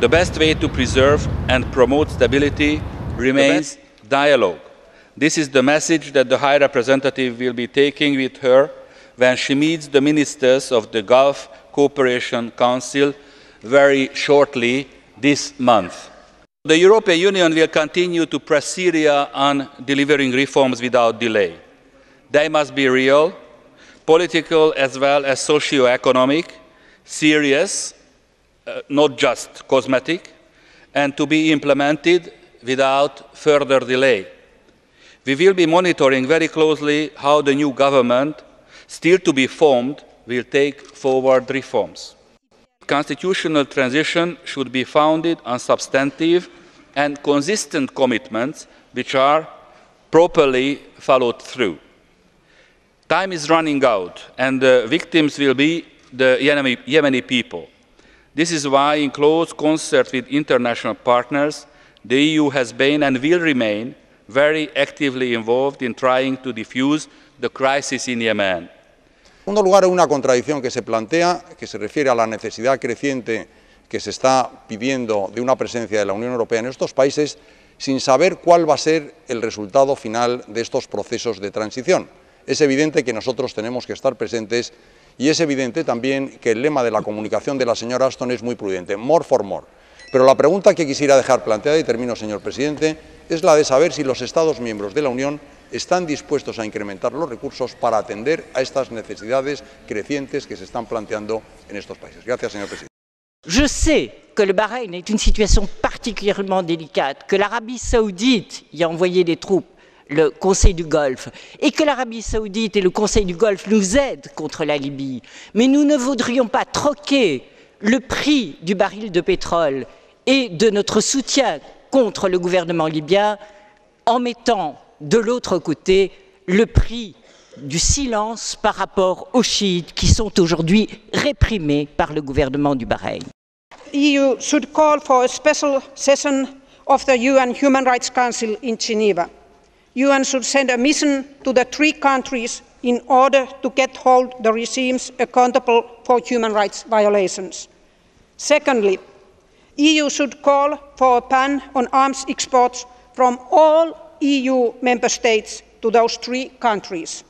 The best way to preserve and promote stability remains dialogue. This is the message that the High Representative will be taking with her when she meets the ministers of the Gulf Cooperation Council very shortly this month. The European Union will continue to press Syria on delivering reforms without delay. They must be real, political as well as socio-economic, serious uh, not just cosmetic, and to be implemented without further delay. We will be monitoring very closely how the new government, still to be formed, will take forward reforms. Constitutional transition should be founded on substantive and consistent commitments which are properly followed through. Time is running out, and the victims will be the Yemeni people. This is why, in close concert with international partners, the EU has been and will remain very actively involved in trying to diffuse the crisis in Yemen. En segundo lugar, una contradicción que se plantea, que se refiere a la necesidad creciente que se está pidiendo de una presencia de la Unión Europea en estos países, sin saber cuál va a ser el resultado final de estos procesos de transición. Es evidente que nosotros tenemos que estar presentes y es evidente también que el lema de la comunicación de la señora Aston es muy prudente, more for more. Pero la pregunta que quisiera dejar planteada, y termino, señor presidente, es la de saber si los Estados miembros de la Unión están dispuestos a incrementar los recursos para atender a estas necesidades crecientes que se están planteando en estos países. Gracias, señor presidente. Yo sé que el Bahrein es una situación particulièrement delicada, que l'Arabie saoudite y a envoyé des troupes le Conseil du Golfe et que l'Arabie saoudite et le Conseil du Golfe nous aident contre la Libye. Mais nous ne voudrions pas troquer le prix du baril de pétrole et de notre soutien contre le gouvernement libyen en mettant de l'autre côté le prix du silence par rapport aux chiites qui sont aujourd'hui réprimés par le gouvernement du Bahreïn. E session UN should send a mission to the three countries in order to get hold the regimes accountable for human rights violations. Secondly, EU should call for a ban on arms exports from all EU member states to those three countries.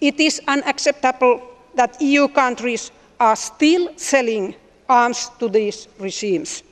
It is unacceptable that EU countries are still selling arms to these regimes.